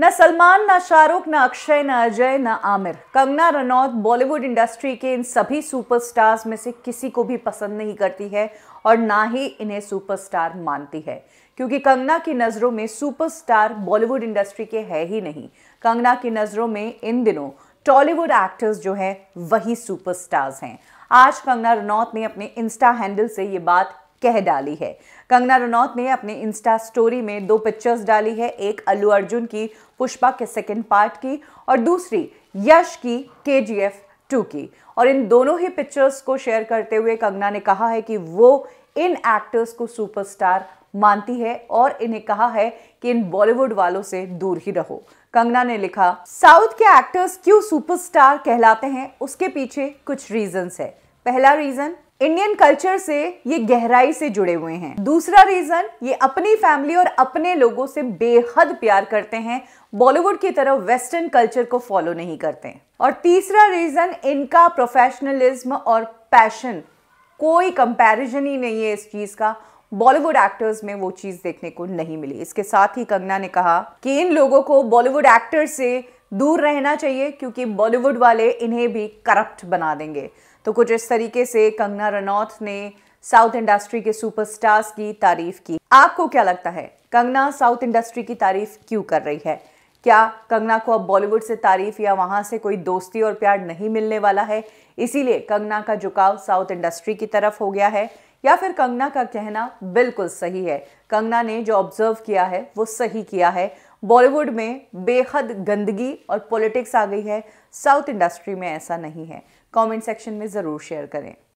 न सलमान ना शाहरुख ना अक्षय ना अजय ना आमिर कंगना रनौत बॉलीवुड इंडस्ट्री के इन सभी सुपरस्टार्स में से किसी को भी पसंद नहीं करती है और ना ही इन्हें सुपरस्टार मानती है क्योंकि कंगना की नज़रों में सुपरस्टार बॉलीवुड इंडस्ट्री के है ही नहीं कंगना की नज़रों में इन दिनों टॉलीवुड एक्टर्स जो हैं वही सुपरस्टार्स हैं आज कंगना रनौत ने अपने इंस्टा हैंडल से ये बात कह डाली है कंगना रनौत ने अपने इंस्टा स्टोरी में दो पिक्चर्स डाली है एक अल्लू अर्जुन की पुष्पा के सेकंड पार्ट की और दूसरी यश की के जी एफ टू की और इन दोनों ही पिक्चर्स को शेयर करते हुए कंगना ने कहा है कि वो इन एक्टर्स को सुपरस्टार मानती है और इन्हें कहा है कि इन बॉलीवुड वालों से दूर ही रहो कंगना ने लिखा साउथ के एक्टर्स क्यों सुपरस्टार कहलाते हैं उसके पीछे कुछ रीजंस है पहला रीजन इंडियन कल्चर से ये गहराई से जुड़े हुए हैं दूसरा रीजन ये अपनी फैमिली और अपने लोगों से बेहद प्यार करते हैं बॉलीवुड की तरह वेस्टर्न कल्चर को फॉलो नहीं करते और तीसरा रीजन इनका प्रोफेशनलिज्म और पैशन कोई कंपैरिजन ही नहीं है इस चीज का बॉलीवुड एक्टर्स में वो चीज देखने को नहीं मिली इसके साथ ही कंगना ने कहा कि इन लोगों को बॉलीवुड एक्टर्स से दूर रहना चाहिए क्योंकि बॉलीवुड वाले इन्हें भी करप्ट बना देंगे तो कुछ इस तरीके से कंगना रनौत ने साउथ इंडस्ट्री के सुपरस्टार्स की तारीफ की आपको क्या लगता है कंगना साउथ इंडस्ट्री की तारीफ क्यों कर रही है क्या कंगना को अब बॉलीवुड से तारीफ या वहां से कोई दोस्ती और प्यार नहीं मिलने वाला है इसीलिए कंगना का झुकाव साउथ इंडस्ट्री की तरफ हो गया है या फिर कंगना का कहना बिल्कुल सही है कंगना ने जो ऑब्जर्व किया है वो सही किया है बॉलीवुड में बेहद गंदगी और पॉलिटिक्स आ गई है साउथ इंडस्ट्री में ऐसा नहीं है कमेंट सेक्शन में ज़रूर शेयर करें